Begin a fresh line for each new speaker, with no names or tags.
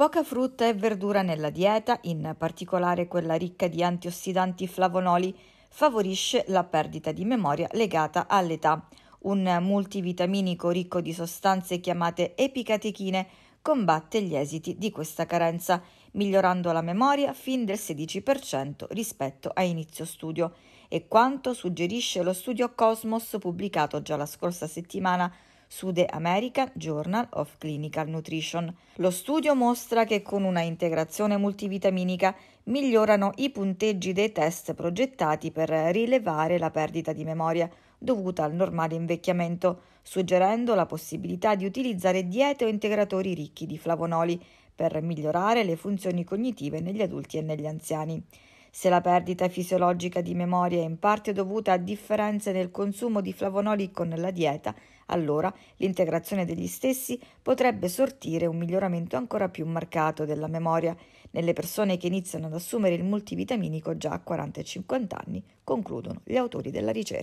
Poca frutta e verdura nella dieta, in particolare quella ricca di antiossidanti flavonoli, favorisce la perdita di memoria legata all'età. Un multivitaminico ricco di sostanze chiamate epicatechine combatte gli esiti di questa carenza, migliorando la memoria fin del 16% rispetto a inizio studio e quanto suggerisce lo studio Cosmos pubblicato già la scorsa settimana su The American Journal of Clinical Nutrition. Lo studio mostra che con una integrazione multivitaminica migliorano i punteggi dei test progettati per rilevare la perdita di memoria dovuta al normale invecchiamento, suggerendo la possibilità di utilizzare diete o integratori ricchi di flavonoli per migliorare le funzioni cognitive negli adulti e negli anziani. Se la perdita fisiologica di memoria è in parte dovuta a differenze nel consumo di flavonoli con la dieta, allora l'integrazione degli stessi potrebbe sortire un miglioramento ancora più marcato della memoria nelle persone che iniziano ad assumere il multivitaminico già a 40 50 anni, concludono gli autori della ricerca.